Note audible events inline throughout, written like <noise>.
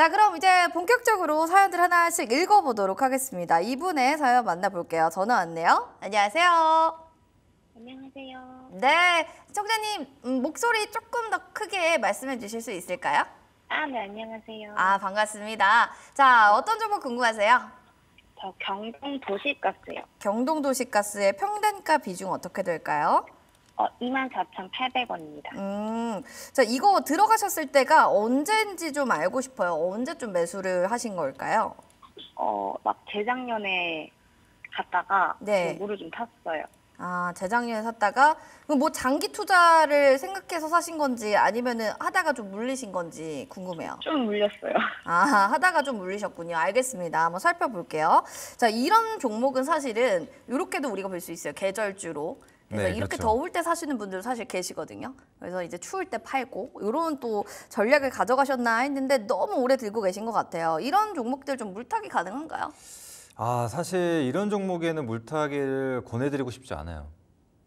자 그럼 이제 본격적으로 사연들 하나씩 읽어보도록 하겠습니다. 이분의 사연 만나볼게요. 전화 왔네요. 안녕하세요. 안녕하세요. 네, 청자님 음, 목소리 조금 더 크게 말씀해 주실 수 있을까요? 아, 네, 안녕하세요. 아, 반갑습니다. 자, 어떤 정보 궁금하세요? 저 경동 도시가스요. 경동 도시가스의 평단가 비중 어떻게 될까요? 어, 24,800원입니다. 음, 자 이거 들어가셨을 때가 언제인지 좀 알고 싶어요. 언제 좀 매수를 하신 걸까요? 어, 막 재작년에 갔다가 네. 물을 좀 탔어요. 아, 재작년에 샀다가 뭐 장기 투자를 생각해서 사신 건지 아니면은 하다가 좀 물리신 건지 궁금해요. 좀 물렸어요. <laughs> 아, 하다가 좀 물리셨군요. 알겠습니다. 한번 살펴볼게요. 자, 이런 종목은 사실은 이렇게도 우리가 볼 수 있어요. 계절주로. 그래서 네, 이렇게 그렇죠. 더울 때 사시는 분들 도 사실 계시거든요. 그래서 이제 추울 때 팔고 이런 또 전략을 가져가셨나 했는데 너무 오래 들고 계신 것 같아요. 이런 종목들 좀 물타기 가능한가요? 아 사실 이런 종목에는 물타기를 권해드리고 싶지 않아요.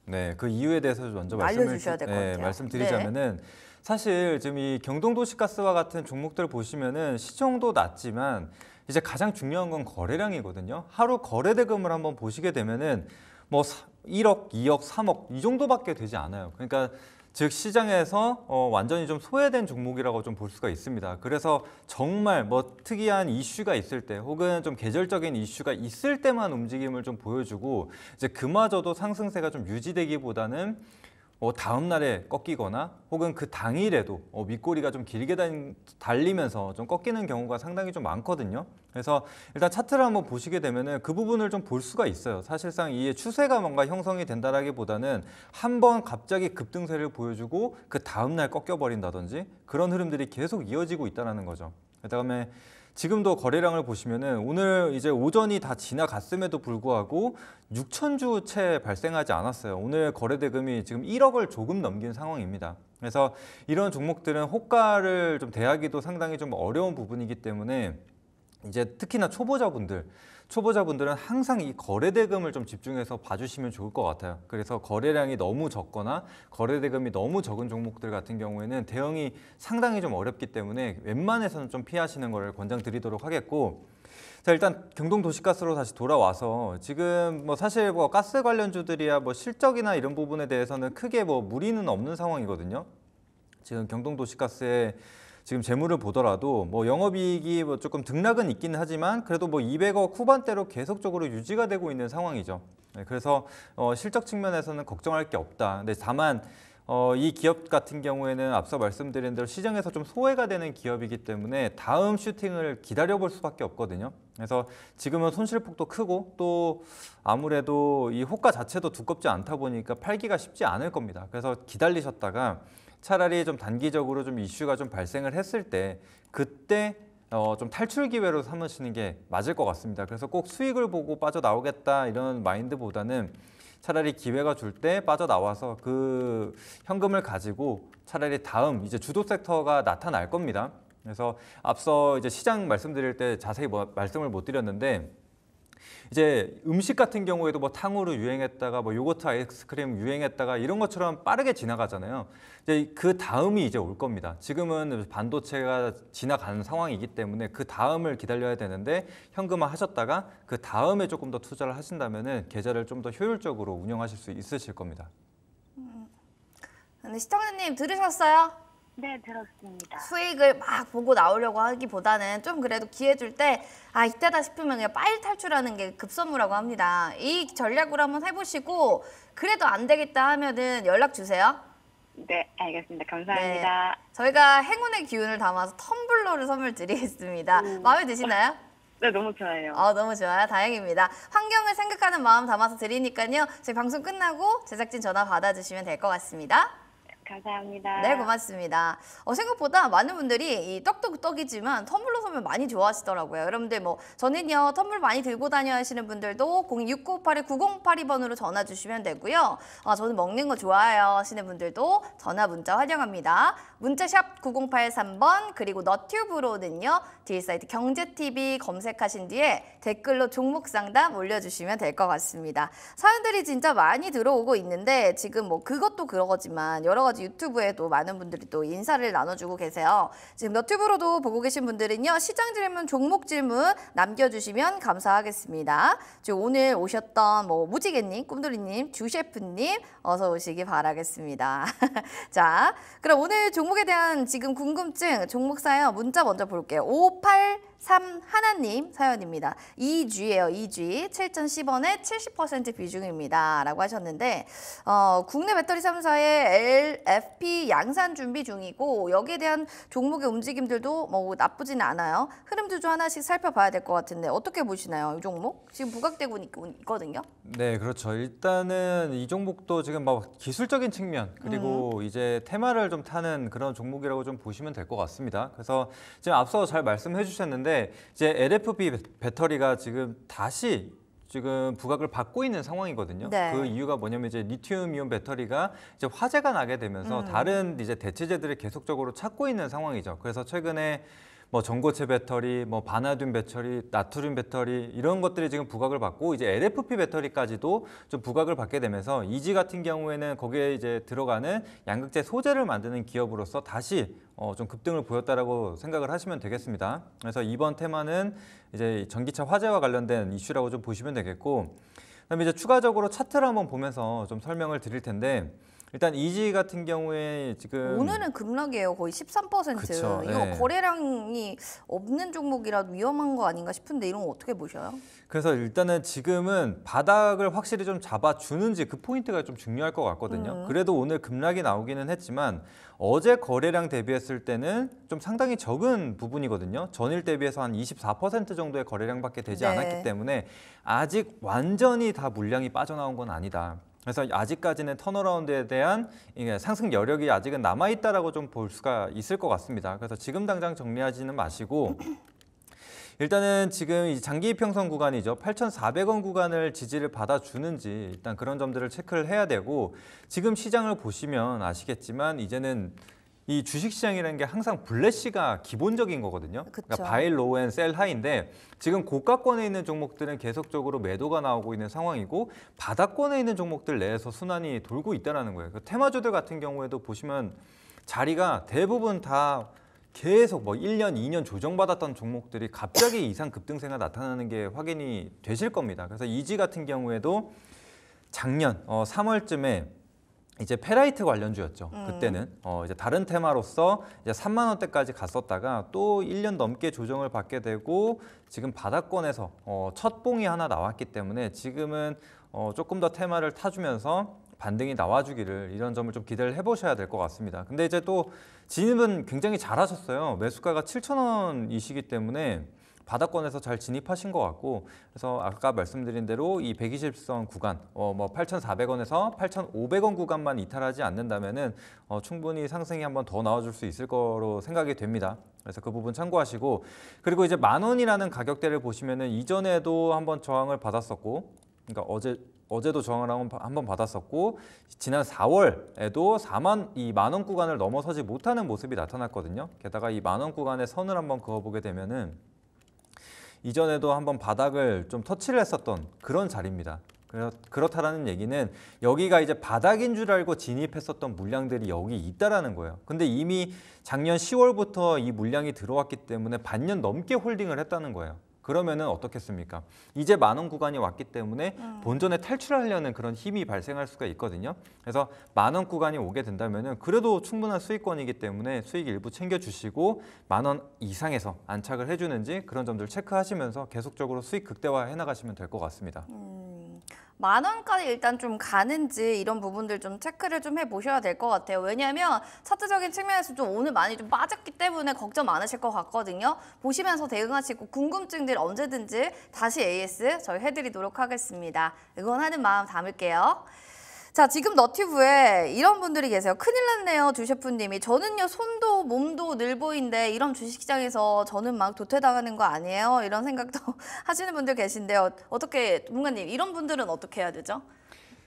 네, 그 이유에 대해서 먼저 말씀을 네, 말씀드리자면은 네. 사실 지금 이 경동도시가스와 같은 종목들 을 보시면은 시총도 낮지만 이제 가장 중요한 건 거래량이거든요. 하루 거래 대금을 한번 보시게 되면은 뭐 1억, 2억, 3억 이 정도밖에 되지 않아요. 그러니까 즉 시장에서 어, 완전히 좀 소외된 종목이라고 좀 볼 수가 있습니다. 그래서 정말 뭐 특이한 이슈가 있을 때 혹은 좀 계절적인 이슈가 있을 때만 움직임을 좀 보여주고 이제 그마저도 상승세가 좀 유지되기보다는 뭐 다음 날에 꺾이거나 혹은 그 당일에도 어, 밑꼬리가 좀 길게 달리면서 좀 꺾이는 경우가 상당히 좀 많거든요. 그래서 일단 차트를 한번 보시게 되면 그 부분을 좀 볼 수가 있어요. 사실상 이 추세가 뭔가 형성이 된다라기보다는 한번 갑자기 급등세를 보여주고 그 다음 날 꺾여버린다든지 그런 흐름들이 계속 이어지고 있다는 거죠. 그다음에 지금도 거래량을 보시면은 오늘 이제 오전이 다 지나갔음에도 불구하고 6천 주 채 발생하지 않았어요. 오늘 거래 대금이 지금 1억을 조금 넘긴 상황입니다. 그래서 이런 종목들은 호가를 좀 대하기도 상당히 좀 어려운 부분이기 때문에 이제 특히나 초보자분들 초보자분들은 항상 이 거래대금을 좀 집중해서 봐주시면 좋을 것 같아요. 그래서 거래량이 너무 적거나 거래대금이 너무 적은 종목들 같은 경우에는 대응이 상당히 좀 어렵기 때문에 웬만해서는 좀 피하시는 것을 권장드리도록 하겠고 자 일단 경동도시가스로 다시 돌아와서 지금 뭐 사실 뭐 가스 관련주들이야 뭐 실적이나 이런 부분에 대해서는 크게 뭐 무리는 없는 상황이거든요. 지금 경동도시가스에 지금 재물을 보더라도 뭐 영업이익이 뭐 조금 등락은 있긴 하지만 그래도 뭐 200억 후반대로 계속적으로 유지가 되고 있는 상황이죠. 네, 그래서 어, 실적 측면에서는 걱정할 게 없다. 근데 다만 어, 이 기업 같은 경우에는 앞서 말씀드린 대로 시장에서 좀 소외가 되는 기업이기 때문에 다음 슈팅을 기다려볼 수밖에 없거든요. 그래서 지금은 손실폭도 크고 또 아무래도 이 호가 자체도 두껍지 않다 보니까 팔기가 쉽지 않을 겁니다. 그래서 기다리셨다가 차라리 좀 단기적으로 좀 이슈가 좀 발생을 했을 때 그때 어, 좀 탈출 기회로 삼으시는 게 맞을 것 같습니다. 그래서 꼭 수익을 보고 빠져나오겠다 이런 마인드보다는 차라리 기회가 줄 때 빠져나와서 그 현금을 가지고 차라리 다음 이제 주도 섹터가 나타날 겁니다. 그래서 앞서 이제 시장 말씀드릴 때 자세히 뭐, 말씀을 못 드렸는데 이제 음식 같은 경우에도 뭐 탕후루 유행했다가 뭐 요거트 아이스크림 유행했다가 이런 것처럼 빠르게 지나가잖아요. 이제 그 다음이 이제 올 겁니다. 지금은 반도체가 지나가는 상황이기 때문에 그 다음을 기다려야 되는데 현금화 하셨다가 그 다음에 조금 더 투자를 하신다면은 계좌를 좀 더 효율적으로 운영하실 수 있으실 겁니다. 네, 시청자님 들으셨어요? 네, 들었습니다. 수익을 막 보고 나오려고 하기보다는 좀 그래도 기회 줄 때 아, 이때다 싶으면 그냥 빨리 탈출하는 게 급선무라고 합니다. 이 전략으로 한번 해보시고 그래도 안 되겠다 하면은 연락 주세요. 네, 알겠습니다. 네. 감사합니다. 네, 저희가 행운의 기운을 담아서 텀블러를 선물 드리겠습니다. 음. 마음에 드시나요? <laughs> 네, 너무 좋아요. 어, 너무 좋아요. 다행입니다. 환경을 생각하는 마음 담아서 드리니까요. 저희 방송 끝나고 제작진 전화 받아주시면 될 것 같습니다. 감사합니다. 네, 고맙습니다. 어, 생각보다 많은 분들이 이 떡도 떡이지만 텀블러 선물 많이 좋아하시더라고요. 여러분들 뭐 저는요 텀블 많이 들고 다녀 하시는 분들도 0 6 9 8 9 0 8 2번으로 전화 주시면 되고요. 아, 저는 먹는 거 좋아해요 하시는 분들도 전화 문자 환영합니다. 문자샵 9083번 그리고 너튜브로는요 딜사이트 경제TV 검색하신 뒤에 댓글로 종목 상담 올려주시면 될 것 같습니다. 사연들이 진짜 많이 들어오고 있는데 지금 뭐 그것도 그러지만 여러 가지 유튜브에도 많은 분들이 또 인사를 나눠주고 계세요. 지금 너튜브로도 보고 계신 분들은요. 시장 질문, 종목 질문 남겨주시면 감사하겠습니다. 지금 오늘 오셨던 뭐 무지개님, 꿈돌이님, 주셰프님 어서 오시기 바라겠습니다. <laughs> 자, 그럼 오늘 종목에 대한 지금 궁금증, 종목 사연 문자 먼저 볼게요. 58삼 하나님 사연입니다. 이주예요이주 7 1 0원에70% 비중입니다. 라고 하셨는데 어, 국내 배터리 3사의 LFP 양산 준비 중이고 여기에 대한 종목의 움직임들도 뭐나쁘진 않아요. 흐름 주주 하나씩 살펴봐야 될 것 같은데 어떻게 보시나요? 이 종목? 지금 부각되고 있거든요. 네, 그렇죠. 일단은 이 종목도 지금 막 기술적인 측면 그리고 음. 이제 테마를 좀 타는 그런 종목이라고 좀 보시면 될 것 같습니다. 그래서 지금 앞서 잘 말씀해 주셨는데 있는데 이제 LFP 배터리가 지금 다시 지금 부각을 받고 있는 상황이거든요. 네. 그 이유가 뭐냐면 이제 리튬이온 배터리가 이제 화재가 나게 되면서 음. 다른 이제 대체제들을 계속적으로 찾고 있는 상황이죠. 그래서 최근에 뭐 전고체 배터리, 뭐 바나듐 배터리, 나트륨 배터리 이런 것들이 지금 부각을 받고 이제 LFP 배터리까지도 좀 부각을 받게 되면서 이지 같은 경우에는 거기에 이제 들어가는 양극재 소재를 만드는 기업으로서 다시 어, 좀 급등을 보였다라고 생각을 하시면 되겠습니다. 그래서 이번 테마는 이제 전기차 화재와 관련된 이슈라고 좀 보시면 되겠고 그다음에 이제 추가적으로 차트를 한번 보면서 좀 설명을 드릴 텐데 일단 이지 같은 경우에 지금 오늘은 급락이에요. 거의 13%. 그쵸, 이거 네. 거래량이 없는 종목이라도 위험한 거 아닌가 싶은데 이런 거 어떻게 보셔요? 그래서 일단은 지금은 바닥을 확실히 좀 잡아주는지 그 포인트가 좀 중요할 것 같거든요. 음. 그래도 오늘 급락이 나오기는 했지만 어제 거래량 대비했을 때는 좀 상당히 적은 부분이거든요. 전일 대비해서 한 24% 정도의 거래량밖에 되지 네. 않았기 때문에 아직 완전히 다 물량이 빠져나온 건 아니다. 그래서 아직까지는 턴어라운드에 대한 상승 여력이 아직은 남아있다라고 좀 볼 수가 있을 것 같습니다. 그래서 지금 당장 정리하지는 마시고 일단은 지금 장기 평선 구간이죠. 8,400원 구간을 지지를 받아주는지 일단 그런 점들을 체크를 해야 되고 지금 시장을 보시면 아시겠지만 이제는 이 주식시장이라는 게 항상 블랙시가 기본적인 거거든요. 그러니까 그쵸. 그러니까 바일 로우 앤셀 하이인데 지금 고가권에 있는 종목들은 계속적으로 매도가 나오고 있는 상황이고 바닥권에 있는 종목들 내에서 순환이 돌고 있다는 거예요. 그 그러니까 테마주들 같은 경우에도 보시면 자리가 대부분 다 계속 뭐 1년, 2년 조정받았던 종목들이 갑자기 이상 급등세가 나타나는 게 확인이 되실 겁니다. 그래서 이지 같은 경우에도 작년 어, 3월쯤에 이제 페라이트 관련주였죠. 음. 그때는 어 이제 다른 테마로서 이제 3만 원대까지 갔었다가 또 1년 넘게 조정을 받게 되고 지금 바닥권에서 어첫 봉이 하나 나왔기 때문에 지금은 어 조금 더 테마를 타주면서 반등이 나와주기를 이런 점을 좀 기대를 해보셔야 될 것 같습니다. 근데 이제 또 진입은 굉장히 잘하셨어요. 매수가가 7천 원이시기 때문에 바다권에서 잘 진입하신 것 같고 그래서 아까 말씀드린 대로 이 120선 구간 어, 뭐 8,400원에서 8,500원 구간만 이탈하지 않는다면 은 어, 충분히 상승이 한 번 더 나와줄 수 있을 거로 생각이 됩니다. 그래서 그 부분 참고하시고 그리고 이제 만 원이라는 가격대를 보시면 은 이전에도 한 번 저항을 받았었고 그러니까 어제 어제도 저항을 한 번 받았었고 지난 4월에도 4만 이만원 구간을 넘어서지 못하는 모습이 나타났거든요. 게다가 이만원구간에 선을 한 번 그어보게 되면은 이전에도 한번 바닥을 좀 터치를 했었던 그런 자리입니다. 그렇다라는 얘기는 여기가 이제 바닥인 줄 알고 진입했었던 물량들이 여기 있다라는 거예요. 근데 이미 작년 10월부터 이 물량이 들어왔기 때문에 반년 넘게 홀딩을 했다는 거예요. 그러면은 어떻겠습니까? 이제 만 원 구간이 왔기 때문에 음. 본전에 탈출하려는 그런 힘이 발생할 수가 있거든요. 그래서 만 원 구간이 오게 된다면은 그래도 충분한 수익권이기 때문에 수익 일부 챙겨주시고 만 원 이상에서 안착을 해주는지 그런 점들 체크하시면서 계속적으로 수익 극대화 해나가시면 될 것 같습니다. 음. 만 원까지 일단 좀 가는지 이런 부분들 좀 체크를 좀 해보셔야 될 것 같아요. 왜냐하면 차트적인 측면에서 좀 오늘 많이 좀 빠졌기 때문에 걱정 많으실 것 같거든요. 보시면서 대응하시고 궁금증들 언제든지 다시 AS 저희 해드리도록 하겠습니다. 응원하는 마음 담을게요. 자 지금 너튜브에 이런 분들이 계세요. 큰일 났네요 주셰프님이. 저는요 손도 몸도 늘보인데 이런 주식시장에서 저는 막 도태당하는 거 아니에요? 이런 생각도 <laughs> 하시는 분들 계신데요. 어떻게 문가님 이런 분들은 어떻게 해야 되죠?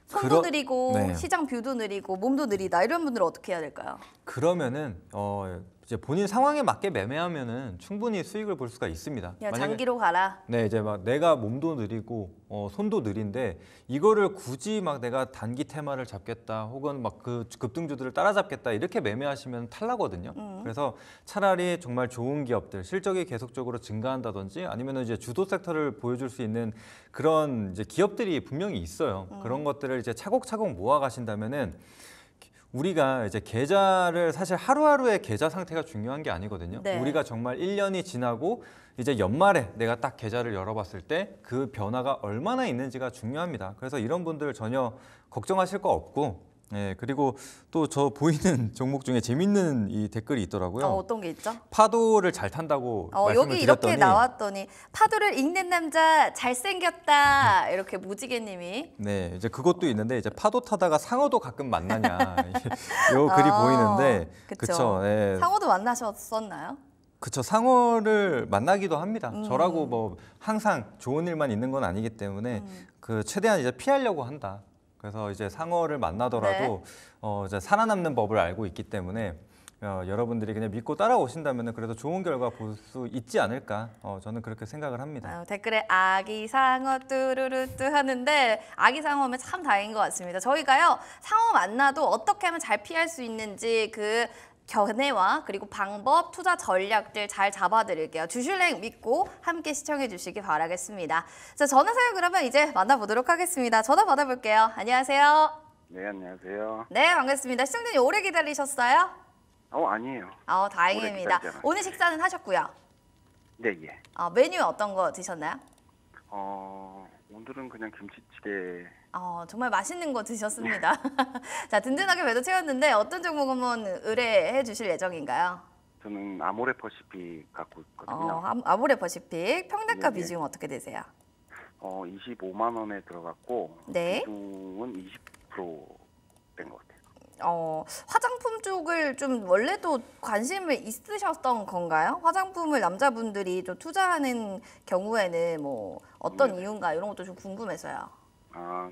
손도 그러... 느리고 네. 시장 뷰도 느리고 몸도 느리다 이런 분들은 어떻게 해야 될까요? 그러면은 어 이제 본인 상황에 맞게 매매하면은 충분히 수익을 볼 수가 있습니다. 야, 만약에, 장기로 가라. 네, 이제 막 내가 몸도 느리고 어, 손도 느린데 이거를 굳이 막 내가 단기 테마를 잡겠다 혹은 막 그 급등주들을 따라잡겠다 이렇게 매매하시면 탈라거든요. 음. 그래서 차라리 정말 좋은 기업들 실적이 계속적으로 증가한다든지 아니면 이제 주도 섹터를 보여줄 수 있는 그런 이제 기업들이 분명히 있어요. 음. 그런 것들을 이제 차곡차곡 모아 가신다면은. 우리가 이제 계좌를 사실 하루하루의 계좌 상태가 중요한 게 아니거든요. 네. 우리가 정말 1년이 지나고 이제 연말에 내가 딱 계좌를 열어봤을 때 그 변화가 얼마나 있는지가 중요합니다. 그래서 이런 분들 전혀 걱정하실 거 없고 네, 그리고 또 저 보이는 <laughs> 종목 중에 재밌는 이 댓글이 있더라고요. 어, 어떤 게 있죠? 파도를 잘 탄다고 어, 말씀을 여기 드렸더니 이렇게 나왔더니 파도를 읽는 남자 잘생겼다 <laughs> 이렇게 무지개님이 네, 이제 그것도 있는데 이제 파도 타다가 상어도 가끔 만나냐 <laughs> 요 글이 어, 보이는데 그렇죠. 네. 상어도 만나셨었나요? 그쵸 상어를 만나기도 합니다. 음. 저라고 뭐 항상 좋은 일만 있는 건 아니기 때문에 음. 그 최대한 이제 피하려고 한다. 그래서 이제 상어를 만나더라도 네. 어, 이제 살아남는 법을 알고 있기 때문에 어, 여러분들이 그냥 믿고 따라오신다면 그래도 좋은 결과 볼 수 있지 않을까 어, 저는 그렇게 생각을 합니다. 아, 댓글에 아기 상어 뚜루루뚜 하는데 아기 상어면 참 다행인 것 같습니다. 저희가요 상어 만나도 어떻게 하면 잘 피할 수 있는지 그 견해와 그리고 방법, 투자 전략들 잘 잡아드릴게요. 주슐랭 믿고 함께 시청해 주시기 바라겠습니다. 자, 전화 사연 그러면 이제 만나보도록 하겠습니다. 전화 받아볼게요. 안녕하세요. 네, 안녕하세요. 네, 반갑습니다. 시청자님 오래 기다리셨어요? 어, 아니에요. 어, 다행입니다. 오늘 식사는 하셨고요. 네, 예. 어, 메뉴 어떤 거 드셨나요? 어, 오늘은 그냥 김치찌개 어, 정말 맛있는 거 드셨습니다. <laughs> 자, 든든하게 배도 채웠는데 어떤 종목 한 의뢰해 주실 예정인가요? 저는 아모레퍼시픽 갖고 있거든요. 어, 아- 아모레퍼시픽 평단가 예, 비중 어떻게 되세요? 어, 25만 원에 들어갔고 네. 비중은 20%된 것 같아요. 어, 화장품 쪽을 좀 원래도 관심을 있으셨던 건가요? 화장품을 남자분들이 좀 투자하는 경우에는 뭐 어떤 네. 이유인가 이런 것도 좀 궁금해서요. 아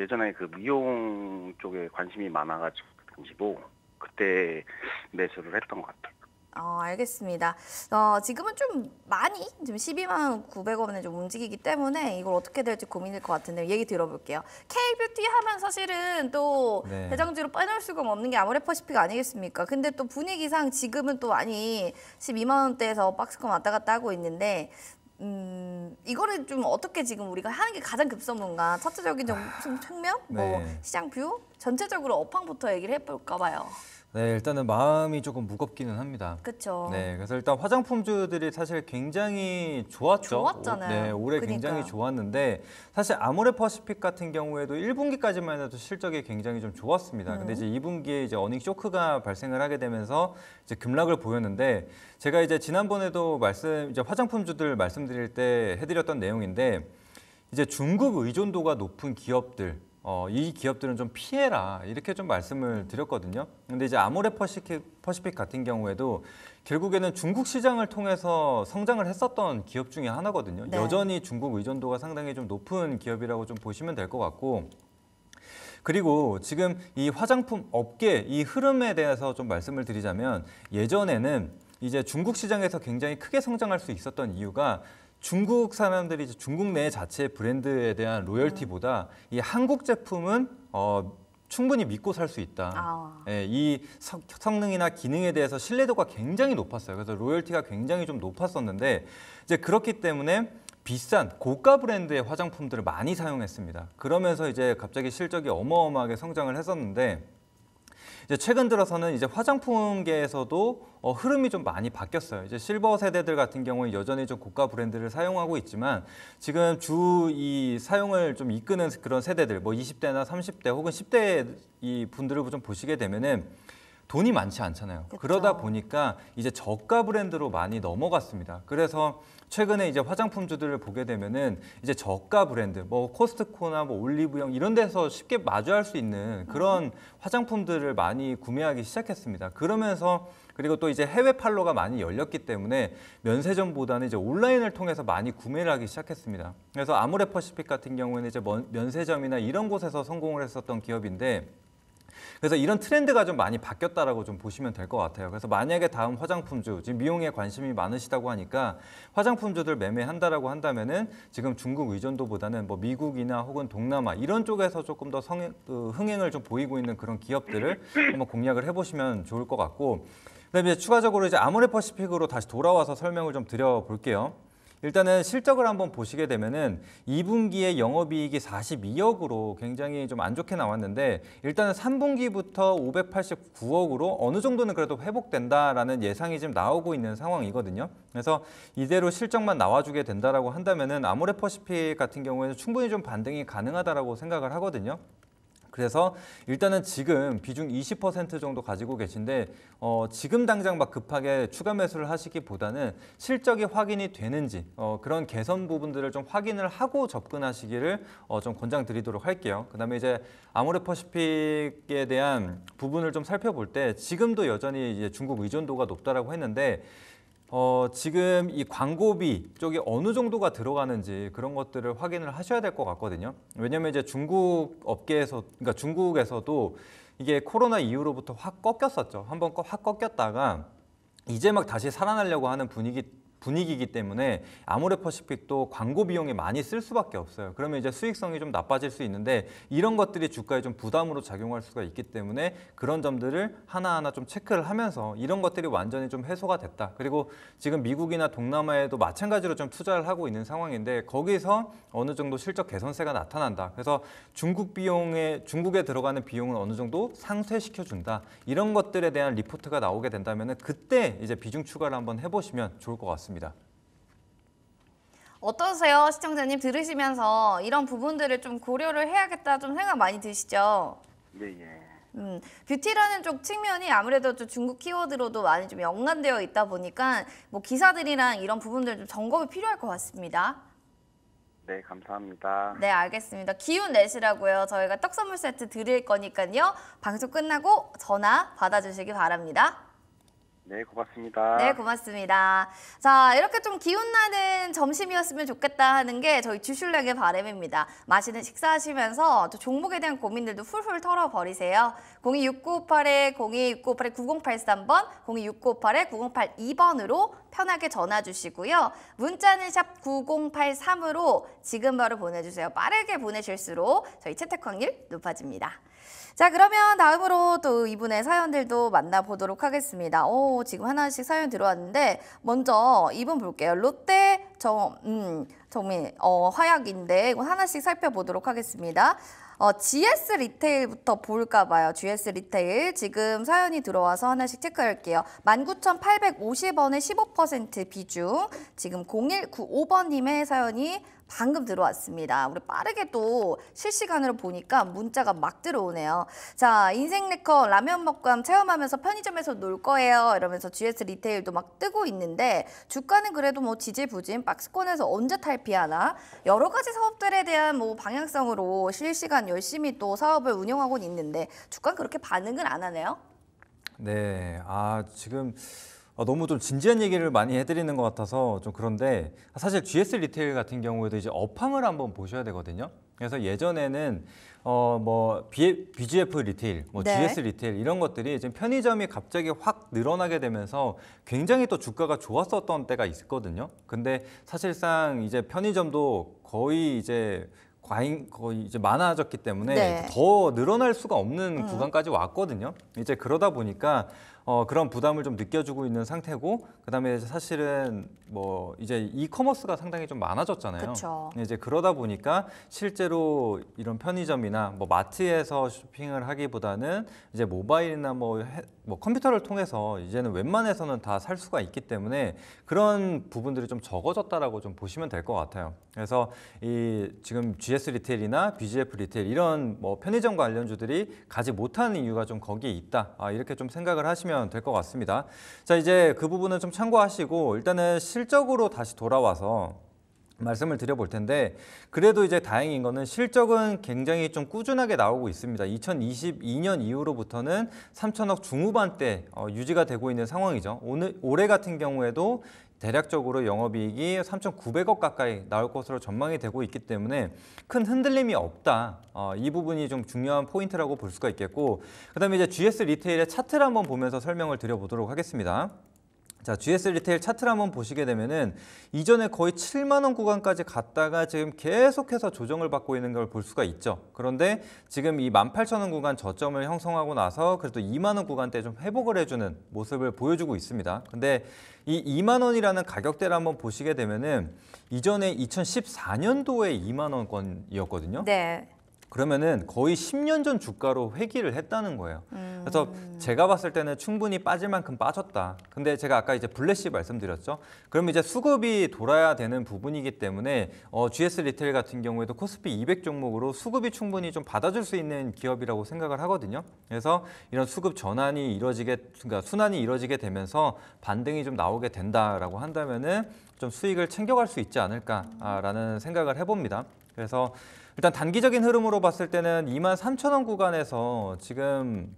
예전에 그 미용 쪽에 관심이 많아가지고 그 그때 매수를 했던 것 같아요. 어, 알겠습니다. 어, 지금은 좀 많이 지금 12만 900원에 좀 움직이기 때문에 이걸 어떻게 될지 고민일 것 같은데 얘기 들어볼게요. K뷰티 하면 사실은 또 네. 대장주로 빼놓을 수가 없는 게 아모레퍼시픽 아니겠습니까? 근데 또 분위기상 지금은 또 아니 12만 원대에서 박스권 왔다 갔다 하고 있는데 음, 이거를 좀 어떻게 지금 우리가 하는 게 가장 급선무인가? 첫째적인 점, 측면, 네. 뭐 시장 뷰 전체적으로 업황부터 얘기를 해볼까 봐요. 네, 일단은 마음이 조금 무겁기는 합니다. 그렇죠. 네, 그래서 일단 화장품주들이 사실 굉장히 좋았죠. 좋았잖아요. 오, 네, 올해 그러니까요. 굉장히 좋았는데 사실 아모레퍼시픽 같은 경우에도 1분기까지만 해도 실적이 굉장히 좀 좋았습니다. 음. 근데 이제 2분기에 이제 어닝 쇼크가 발생을 하게 되면서 이제 급락을 보였는데 제가 이제 지난번에도 말씀 이제 화장품주들 말씀드릴 때 해드렸던 내용인데 이제 중국 의존도가 높은 기업들 어, 이 기업들은 좀 피해라 이렇게 좀 말씀을 음. 드렸거든요. 근데 이제 아모레 퍼시픽, 퍼시픽 같은 경우에도 결국에는 중국 시장을 통해서 성장을 했었던 기업 중에 하나거든요. 네. 여전히 중국 의존도가 상당히 좀 높은 기업이라고 좀 보시면 될 것 같고 그리고 지금 이 화장품 업계 이 흐름에 대해서 좀 말씀을 드리자면 예전에는 이제 중국 시장에서 굉장히 크게 성장할 수 있었던 이유가 중국 사람들이 이제 중국 내 자체 브랜드에 대한 로열티보다 이 한국 제품은 어, 충분히 믿고 살 수 있다. 아. 예, 이 성능이나 기능에 대해서 신뢰도가 굉장히 높았어요. 그래서 로열티가 굉장히 좀 높았었는데 이제 그렇기 때문에 비싼 고가 브랜드의 화장품들을 많이 사용했습니다. 그러면서 이제 갑자기 실적이 어마어마하게 성장을 했었는데 이제 최근 들어서는 이제 화장품계에서도 어, 흐름이 좀 많이 바뀌었어요. 이제 실버 세대들 같은 경우에 여전히 좀 고가 브랜드를 사용하고 있지만 지금 주 이 사용을 좀 이끄는 그런 세대들 뭐 20대나 30대 혹은 10대 이 분들을 좀 보시게 되면은 돈이 많지 않잖아요. 그쵸. 그러다 보니까 이제 저가 브랜드로 많이 넘어갔습니다. 그래서 최근에 이제 화장품주들을 보게 되면은 이제 저가 브랜드, 뭐 코스트코나 뭐 올리브영 이런 데서 쉽게 마주할 수 있는 그런 화장품들을 많이 구매하기 시작했습니다. 그러면서 그리고 또 이제 해외 팔로가 많이 열렸기 때문에 면세점보다는 이제 온라인을 통해서 많이 구매를 하기 시작했습니다. 그래서 아모레퍼시픽 같은 경우에는 이제 면세점이나 이런 곳에서 성공을 했었던 기업인데 그래서 이런 트렌드가 좀 많이 바뀌었다라고 좀 보시면 될 것 같아요. 그래서 만약에 다음 화장품주, 지금 미용에 관심이 많으시다고 하니까 화장품주들 매매한다라고 한다면은 지금 중국 의존도보다는 뭐 미국이나 혹은 동남아 이런 쪽에서 조금 더 성행, 그 흥행을 좀 보이고 있는 그런 기업들을 한번 공략을 해보시면 좋을 것 같고 그다음에 추가적으로 이제 아모레퍼시픽으로 다시 돌아와서 설명을 좀 드려볼게요. 일단은 실적을 한번 보시게 되면은 2분기에 영업이익이 42억으로 굉장히 좀 안 좋게 나왔는데 일단은 3분기부터 589억으로 어느 정도는 그래도 회복된다라는 예상이 지금 나오고 있는 상황이거든요. 그래서 이대로 실적만 나와주게 된다라고 한다면은 아모레퍼시픽 같은 경우에는 충분히 좀 반등이 가능하다라고 생각을 하거든요. 그래서 일단은 지금 비중 20% 정도 가지고 계신데 어, 지금 당장 막 급하게 추가 매수를 하시기보다는 실적이 확인이 되는지 어, 그런 개선 부분들을 좀 확인을 하고 접근하시기를 어, 좀 권장드리도록 할게요. 그다음에 이제 아모레퍼시픽에 대한 부분을 좀 살펴볼 때 지금도 여전히 이제 중국 의존도가 높다라고 했는데 어, 지금 이 광고비 쪽에 어느 정도가 들어가는지 그런 것들을 확인을 하셔야 될 것 같거든요. 왜냐면 이제 중국 업계에서, 그러니까 중국에서도 이게 코로나 이후로부터 확 꺾였었죠. 한번 확 꺾였다가 이제 막 다시 살아나려고 하는 분위기 분위기이기 때문에 아모레퍼시픽도 광고 비용에 많이 쓸 수밖에 없어요. 그러면 이제 수익성이 좀 나빠질 수 있는데 이런 것들이 주가에 좀 부담으로 작용할 수가 있기 때문에 그런 점들을 하나하나 좀 체크를 하면서 이런 것들이 완전히 좀 해소가 됐다. 그리고 지금 미국이나 동남아에도 마찬가지로 좀 투자를 하고 있는 상황인데 거기서 어느 정도 실적 개선세가 나타난다. 그래서 중국 비용에 중국에 들어가는 비용은 어느 정도 상쇄시켜 준다. 이런 것들에 대한 리포트가 나오게 된다면 그때 이제 비중 추가를 한번 해보시면 좋을 것 같습니다. 같습니다. 어떠세요? 시청자님 들으시면서 이런 부분들을 좀 고려를 해야겠다 좀 생각 많이 드시죠? 네, 예. 음, 뷰티라는 쪽 측면이 아무래도 좀 중국 키워드로도 많이 좀 연관되어 있다 보니까 뭐 기사들이랑 이런 부분들 좀 점검이 필요할 것 같습니다. 네, 감사합니다. 네, 알겠습니다. 기운 내시라고요. 저희가 떡 선물 세트 드릴 거니까요. 방송 끝나고 전화 받아주시기 바랍니다. 네, 고맙습니다. 네, 고맙습니다. 자, 이렇게 좀 기운나는 점심이었으면 좋겠다 하는 게 저희 주슐랭의 바램입니다. 맛있는 식사하시면서 또 종목에 대한 고민들도 훌훌 털어버리세요. 0 2 6 9 8 0 2 6 9 8 9 0 8 3번0 2 6 9 8 9 0 8 2번으로 편하게 전화 주시고요. 문자는 샵 9083으로 지금 바로 보내주세요. 빠르게 보내실수록 저희 채택 확률 높아집니다. 자 그러면 다음으로 또 이분의 사연들도 만나보도록 하겠습니다. 오 지금 하나씩 사연 들어왔는데 먼저 이분 볼게요. 롯데 정, 음, 정민 어, 화약인데 이거 하나씩 살펴보도록 하겠습니다. 어, GS 리테일부터 볼까 봐요. GS 리테일 지금 사연이 들어와서 하나씩 체크할게요. 19,850원의 15% 비중 지금 0195번님의 사연이 방금 들어왔습니다. 우리 빠르게 또 실시간으로 보니까 문자가 막 들어오네요. 자, 인생 네커 라면 먹감 체험하면서 편의점에서 놀 거예요. 이러면서 GS 리테일도 막 뜨고 있는데 주가는 그래도 뭐 지지부진 박스권에서 언제 탈피하나 여러 가지 사업들에 대한 뭐 방향성으로 실시간 열심히 또 사업을 운영하고는 있는데 주가 그렇게 반응은 안 하네요. 네, 아 지금 어, 너무 좀 진지한 얘기를 많이 해드리는 것 같아서 좀 그런데 사실 GS 리테일 같은 경우에도 이제 업황을 한번 보셔야 되거든요. 그래서 예전에는 어뭐 BGF 리테일, 뭐 네. GS 리테일 이런 것들이 지금 편의점이 갑자기 확 늘어나게 되면서 굉장히 또 주가가 좋았었던 때가 있었거든요. 근데 사실상 이제 편의점도 거의 이제 과잉 거의 이제 많아졌기 때문에 네. 더 늘어날 수가 없는 음. 구간까지 왔거든요. 이제 그러다 보니까 어, 그런 부담을 좀 느껴주고 있는 상태고 그다음에 사실은 뭐 이제 이커머스가 상당히 좀 많아졌잖아요. 그쵸. 이제 그러다 보니까 실제로 이런 편의점이나 뭐 마트에서 쇼핑을 하기보다는 이제 모바일이나 뭐, 해, 뭐 컴퓨터를 통해서 이제는 웬만해서는 다 살 수가 있기 때문에 그런 부분들이 좀 적어졌다라고 좀 보시면 될 것 같아요. 그래서 이 지금 GS 리테일이나 BGF 리테일 이런 뭐 편의점 관련주들이 가지 못하는 이유가 좀 거기에 있다. 아, 이렇게 좀 생각을 하시면 보시면 될것 같습니다. 자, 이제 그 부분은 좀 참고하시고 일단은 실적으로 다시 돌아와서 말씀을 드려볼 텐데 그래도 이제 다행인 거는 실적은 굉장히 좀 꾸준하게 나오고 있습니다. 2022년 이후로부터는 3천억 중후반대 어, 유지가 되고 있는 상황이죠. 오늘 올해 같은 경우에도 대략적으로 영업이익이 3,900억 가까이 나올 것으로 전망이 되고 있기 때문에 큰 흔들림이 없다. 어, 이 부분이 좀 중요한 포인트라고 볼 수가 있겠고 그다음에 이제 GS 리테일의 차트를 한번 보면서 설명을 드려보도록 하겠습니다. 자, GS 리테일 차트를 한번 보시게 되면은 이전에 거의 7만 원 구간까지 갔다가 지금 계속해서 조정을 받고 있는 걸 볼 수가 있죠. 그런데 지금 이 18,000원 구간 저점을 형성하고 나서 그래도 2만 원 구간대 좀 회복을 해주는 모습을 보여주고 있습니다. 근데 이 2만 원이라는 가격대를 한번 보시게 되면은 이전에 2014년도에 2만 원권이었거든요. 네. 그러면은 거의 10년 전 주가로 회귀를 했다는 거예요. 음. 그래서 제가 봤을 때는 충분히 빠질 만큼 빠졌다. 근데 제가 아까 이제 블랙시 말씀드렸죠. 그럼 이제 수급이 돌아야 되는 부분이기 때문에 어, GS 리테일 같은 경우에도 코스피 200 종목으로 수급이 충분히 좀 받아줄 수 있는 기업이라고 생각을 하거든요. 그래서 이런 수급 전환이 이루어지게 그러니까 순환이 이루어지게 되면서 반등이 좀 나오게 된다라고 한다면은 좀 수익을 챙겨갈 수 있지 않을까라는 생각을 해봅니다. 그래서 일단 단기적인 흐름으로 봤을 때는 2만 3천 원 구간에서 지금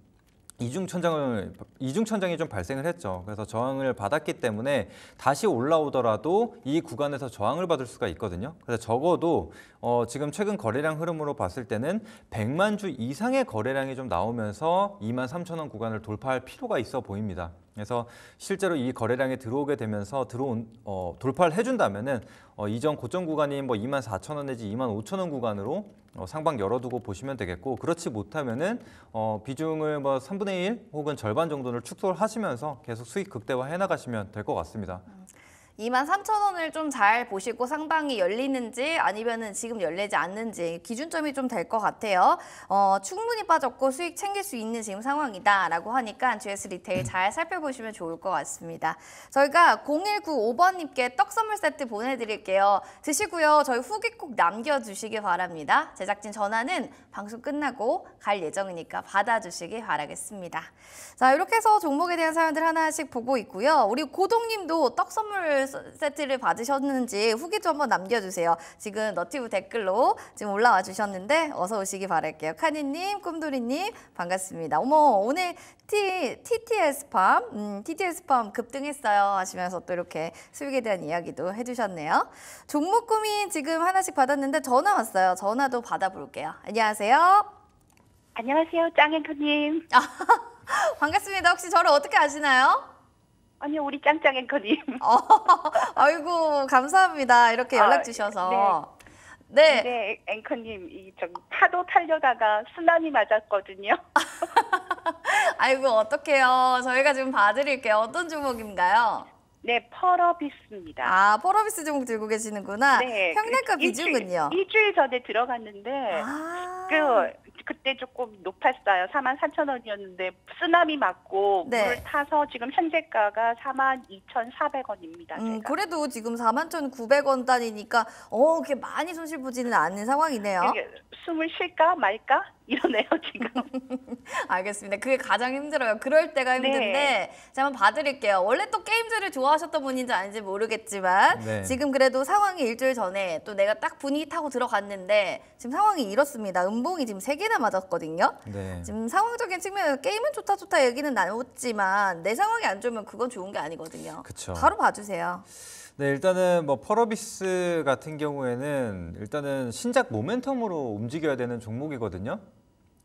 이중 천장을 이중 천장이 좀 발생을 했죠. 그래서 저항을 받았기 때문에 다시 올라오더라도 이 구간에서 저항을 받을 수가 있거든요. 그래서 적어도 어, 지금 최근 거래량 흐름으로 봤을 때는 100만 주 이상의 거래량이 좀 나오면서 2만 3천 원 구간을 돌파할 필요가 있어 보입니다. 그래서 실제로 이 거래량이 들어오게 되면서 들어온 어, 돌파를 해준다면은 어, 이전 고점 구간인 뭐 2만 4천 원 내지 2만 5천 원 구간으로 어, 상방 열어두고 보시면 되겠고 그렇지 못하면은 어, 비중을 뭐 3분의 1 혹은 절반 정도를 축소를 하시면서 계속 수익 극대화 해나가시면 될 것 같습니다. 음. 23,000원을 좀 잘 보시고 상방이 열리는지 아니면은 지금 열리지 않는지 기준점이 좀 될 것 같아요. 어, 충분히 빠졌고 수익 챙길 수 있는 지금 상황이다라고 하니까 GS 리테일 음. 잘 살펴보시면 좋을 것 같습니다. 저희가 0195번님께 떡 선물 세트 보내드릴게요. 드시고요. 저희 후기 꼭 남겨주시기 바랍니다. 제작진 전화는 방송 끝나고 갈 예정이니까 받아주시기 바라겠습니다. 자 이렇게 해서 종목에 대한 사연들 하나씩 보고 있고요. 우리 고동님도 떡 선물 세트를 받으셨는지 후기 도 한번 남겨주세요. 지금 너티브 댓글로 지금 올라와 주셨는데 어서 오시기 바랄게요. 카니님, 꿈돌이님 반갑습니다. 어머 오늘 T, TTS 팜, 음, TTS 팜 급등했어요 하시면서 또 이렇게 수익에 대한 이야기도 해주셨네요. 종목 고민 지금 하나씩 받았는데 전화 왔어요. 전화도 받아볼게요. 안녕하세요. 안녕하세요, 짱앵커님. <laughs> 반갑습니다. 혹시 저를 어떻게 아시나요? 아니요, 우리 짱짱앵커님 <laughs> 어, 아이고, 감사합니다. 이렇게 연락 아, 주셔서. 네. 네. 앵커님, 이, 좀, 파도 타려다가 순환이 맞았거든요. <laughs> 아이고, 어떡해요. 저희가 지금 봐드릴게요. 어떤 주목인가요 네, 퍼러비스입니다. 아, 퍼러비스 종목 들고 계시는구나. 네. 평내가 그 비중은요? 일주일, 일주일 전에 들어갔는데, 아 그, 그때 조금 높았어요. 4만 4천 원이었는데 쓰나미 맞고 네. 물 타서 지금 현재가가 4만 2,400원입니다. 음, 그래도 지금 4만 1,900원 단이니까 어, 그렇게 많이 손실 보지는 않는 상황이네요. 숨을 쉴까 말까 이러네요 지금. <laughs> 알겠습니다. 그게 가장 힘들어요. 그럴 때가 네. 힘든데 네. 제가 한번 봐드릴게요. 원래 또게임들을 좋아하셨던 분인지 아닌지 모르겠지만 네. 지금 그래도 상황이 일주일 전에 또 내가 딱 분위기 타고 들어갔는데 지금 상황이 이렇습니다. 음봉이 지금 세 개나 맞았거든요. 네. 지금 상황적인 측면에서 게임은 좋다 좋다 얘기는 나눴지만 내 상황이 안 좋으면 그건 좋은 게 아니거든요. 그쵸. 바로 봐주세요. 네, 일단은 뭐 펄어비스 같은 경우에는 일단은 신작 모멘텀으로 움직여야 되는 종목이거든요.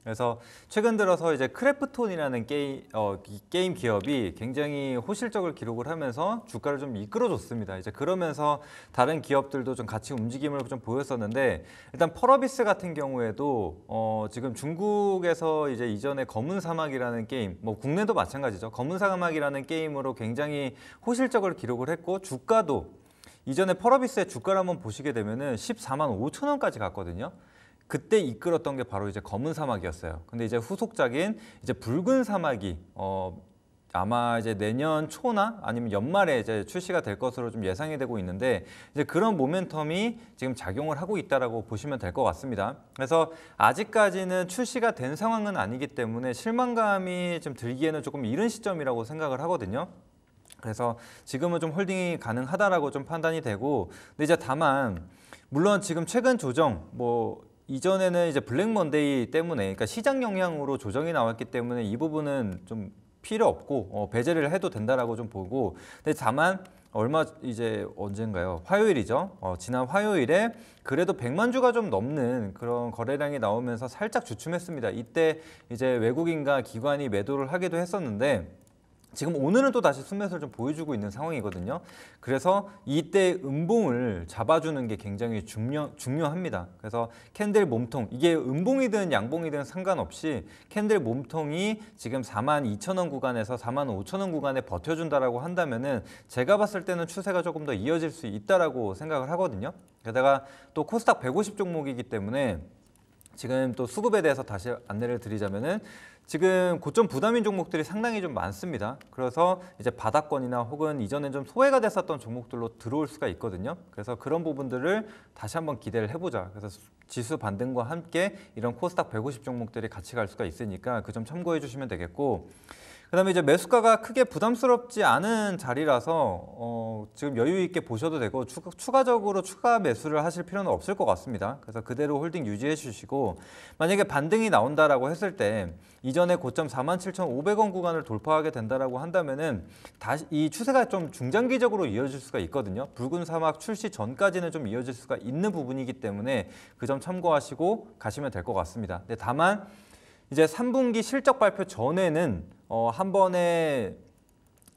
그래서 최근 들어서 이제 크래프톤이라는 게임, 어, 게임 기업이 굉장히 호실적을 기록을 하면서 주가를 좀 이끌어줬습니다. 이제 그러면서 다른 기업들도 좀 같이 움직임을 좀 보였었는데 일단 펄어비스 같은 경우에도 어, 지금 중국에서 이제 이전에 검은 사막이라는 게임, 뭐 국내도 마찬가지죠. 검은 사막이라는 게임으로 굉장히 호실적을 기록을 했고 주가도 이전에 펄어비스의 주가를 한번 보시게 되면은 14만 5천 원까지 갔거든요. 그때 이끌었던 게 바로 이제 검은 사막이었어요. 근데 이제 후속작인 이제 붉은 사막이 어 아마 이제 내년 초나 아니면 연말에 이제 출시가 될 것으로 좀 예상이 되고 있는데 이제 그런 모멘텀이 지금 작용을 하고 있다라고 보시면 될 것 같습니다. 그래서 아직까지는 출시가 된 상황은 아니기 때문에 실망감이 좀 들기에는 조금 이른 시점이라고 생각을 하거든요. 그래서 지금은 좀 홀딩이 가능하다라고 좀 판단이 되고 근데 이제 다만 물론 지금 최근 조정 뭐 이전에는 이제 블랙 먼데이 때문에 그러니까 시장 영향으로 조정이 나왔기 때문에 이 부분은 좀 필요 없고 어, 배제를 해도 된다라고 좀 보고 근데 다만 얼마 이제 언젠가요? 화요일이죠. 어, 지난 화요일에 그래도 100만 주가 좀 넘는 그런 거래량이 나오면서 살짝 주춤했습니다. 이때 이제 외국인과 기관이 매도를 하기도 했었는데 지금 오늘은 또 다시 순매수를 좀 보여주고 있는 상황이거든요. 그래서 이때 음봉을 잡아주는 게 굉장히 중요, 중요합니다. 그래서 캔들 몸통, 이게 음봉이든 양봉이든 상관없이 캔들 몸통이 지금 4 2 0 0 0원 구간에서 4 5 0 0 0원 구간에 버텨준다라고 한다면은 제가 봤을 때는 추세가 조금 더 이어질 수 있다라고 생각을 하거든요. 게다가 또 코스닥 150 종목이기 때문에 지금 또 수급에 대해서 다시 안내를 드리자면은 지금 고점 부담인 종목들이 상당히 좀 많습니다. 그래서 이제 바닥권이나 혹은 이전에 좀 소외가 됐었던 종목들로 들어올 수가 있거든요. 그래서 그런 부분들을 다시 한번 기대를 해보자. 그래서 지수 반등과 함께 이런 코스닥 150 종목들이 같이 갈 수가 있으니까 그 점 참고해 주시면 되겠고 그다음에 이제 매수가가 크게 부담스럽지 않은 자리라서 어, 지금 여유 있게 보셔도 되고 추, 추가적으로 추가 매수를 하실 필요는 없을 것 같습니다. 그래서 그대로 홀딩 유지해 주시고 만약에 반등이 나온다라 했을 때 이전에 고점 47,500원 구간을 돌파하게 된다라 한다면은 이 추세가 좀 중장기적으로 이어질 수가 있거든요. 붉은 사막 출시 전까지는 좀 이어질 수가 있는 부분이기 때문에 그 점 참고하시고 가시면 될 것 같습니다. 근데 다만 이제 3분기 실적 발표 전에는 어, 한 번에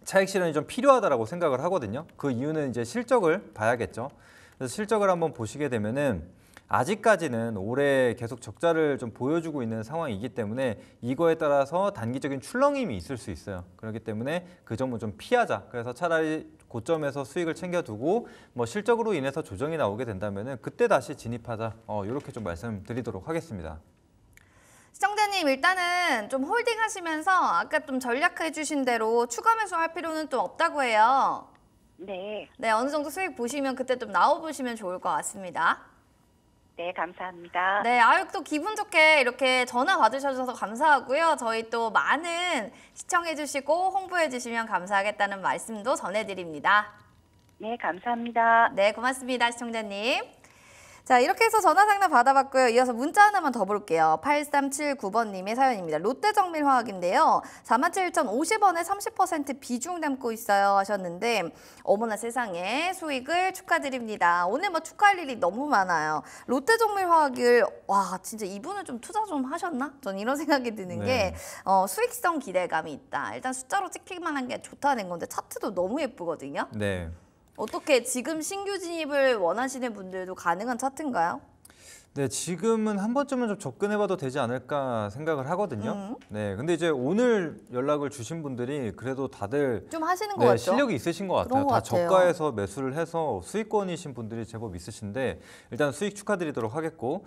차익 실현이 좀필요하다고 생각을 하거든요. 그 이유는 이제 실적을 봐야겠죠. 그래서 실적을 한번 보시게 되면은 아직까지는 올해 계속 적자를 좀 보여주고 있는 상황이기 때문에 이거에 따라서 단기적인 출렁임이 있을 수 있어요. 그렇기 때문에 그 점은 좀 피하자. 그래서 차라리 고점에서 수익을 챙겨두고 뭐 실적으로 인해서 조정이 나오게 된다면 그때 다시 진입하자. 어, 이렇게 좀 말씀드리도록 하겠습니다. 선생님 일단은 좀 홀딩 하시면서 아까 좀 전략해 주신 대로 추가 매수할 필요는 좀 없다고 해요. 네. 네, 어느 정도 수익 보시면 그때 좀 나와보시면 좋을 것 같습니다. 네, 감사합니다. 네, 아유 또 기분 좋게 이렇게 전화 받으셔서 감사하고요. 저희 또 많은 시청해 주시고 홍보해 주시면 감사하겠다는 말씀도 전해드립니다. 네, 감사합니다. 네, 고맙습니다, 시청자님. 자 이렇게 해서 전화 상담 받아봤고요. 이어서 문자 하나만 더 볼게요. 8379번님의 사연입니다. 롯데정밀화학인데요. 47,050원에 30% 비중 담고 있어요 하셨는데 어머나 세상에 수익을 축하드립니다. 오늘 뭐 축하할 일이 너무 많아요. 롯데정밀화학을 와 진짜 이분은 좀 투자 좀 하셨나? 전 이런 생각이 드는 네. 게 어, 수익성 기대감이 있다. 일단 숫자로 찍힐 만한 게 좋다는 건데 차트도 너무 예쁘거든요. 네. 어떻게 지금 신규 진입을 원하시는 분들도 가능한 차트인가요? 네, 지금은 한 번쯤은 좀 접근해봐도 되지 않을까 생각을 하거든요. 음. 네, 근데 이제 오늘 연락을 주신 분들이 그래도 다들 좀 하시는 네, 같죠? 실력이 있으신 것 같아요. 것다 같아요. 저가에서 매수를 해서 수익권이신 분들이 제법 있으신데 일단 수익 축하드리도록 하겠고,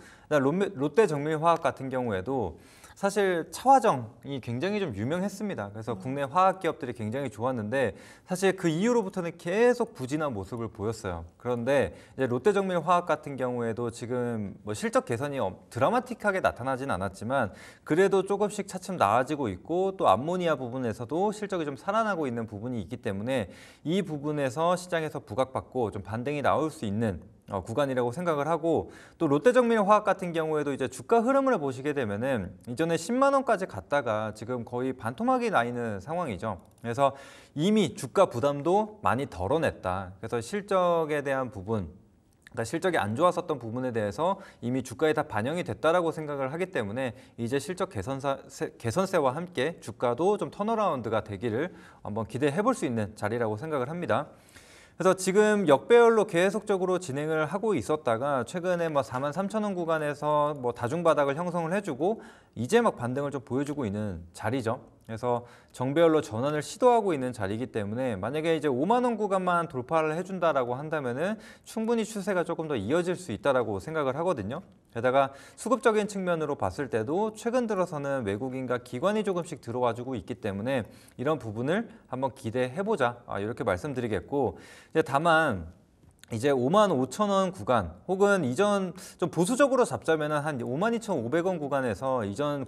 롯데 정밀화학 같은 경우에도 사실 차화정이 굉장히 좀 유명했습니다. 그래서 음. 국내 화학 기업들이 굉장히 좋았는데 사실 그 이후로부터는 계속 부진한 모습을 보였어요. 그런데 이제 롯데정밀화학 같은 경우에도 지금 뭐 실적 개선이 드라마틱하게 나타나진 않았지만 그래도 조금씩 차츰 나아지고 있고 또 암모니아 부분에서도 실적이 좀 살아나고 있는 부분이 있기 때문에 이 부분에서 시장에서 부각받고 좀 반등이 나올 수 있는 어, 구간이라고 생각을 하고 또 롯데정밀화학 같은 경우에도 이제 주가 흐름을 보시게 되면은 이전에 10만 원까지 갔다가 지금 거의 반토막이 나 있는 상황이죠. 그래서 이미 주가 부담도 많이 덜어냈다. 그래서 실적에 대한 부분 그러니까 실적이 안 좋았었던 부분에 대해서 이미 주가에 다 반영이 됐다라고 생각을 하기 때문에 이제 실적 개선사, 개선세와 함께 주가도 좀 턴어라운드가 되기를 한번 기대해 볼 수 있는 자리라고 생각을 합니다. 그래서 지금 역배열로 계속적으로 진행을 하고 있었다가 최근에 뭐 4만 3천 원 구간에서 뭐 다중바닥을 형성을 해주고 이제 막 반등을 좀 보여주고 있는 자리죠. 그래서 정배열로 전환을 시도하고 있는 자리이기 때문에 만약에 이제 5만 원 구간만 돌파를 해준다라고 한다면은 충분히 추세가 조금 더 이어질 수 있다라고 생각을 하거든요. 게다가 수급적인 측면으로 봤을 때도 최근 들어서는 외국인과 기관이 조금씩 들어와주고 있기 때문에 이런 부분을 한번 기대해보자 아, 이렇게 말씀드리겠고 이제 다만 이제 5만 5천 원 구간 혹은 이전 좀 보수적으로 잡자면 한 5만 2천 5백 원 구간에서 이전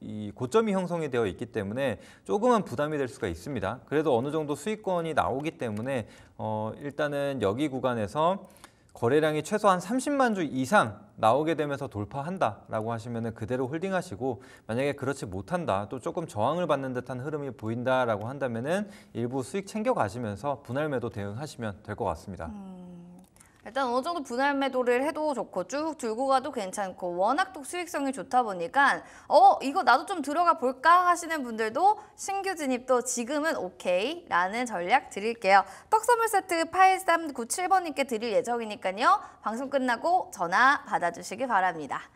이 고점이 형성이 되어 있기 때문에 조금은 부담이 될 수가 있습니다. 그래도 어느 정도 수익권이 나오기 때문에 어, 일단은 여기 구간에서 거래량이 최소한 30만 주 이상 나오게 되면서 돌파한다라고 하시면 그대로 홀딩하시고 만약에 그렇지 못한다 또 조금 저항을 받는 듯한 흐름이 보인다라고 한다면 일부 수익 챙겨가시면서 분할 매도 대응하시면 될 것 같습니다. 음. 일단 어느 정도 분할 매도를 해도 좋고 쭉 들고 가도 괜찮고 워낙 또 수익성이 좋다 보니까 어 이거 나도 좀 들어가 볼까 하시는 분들도 신규 진입도 지금은 오케이 라는 전략 드릴게요. 떡선물 세트 8397번님께 드릴 예정이니까요. 방송 끝나고 전화 받아주시기 바랍니다.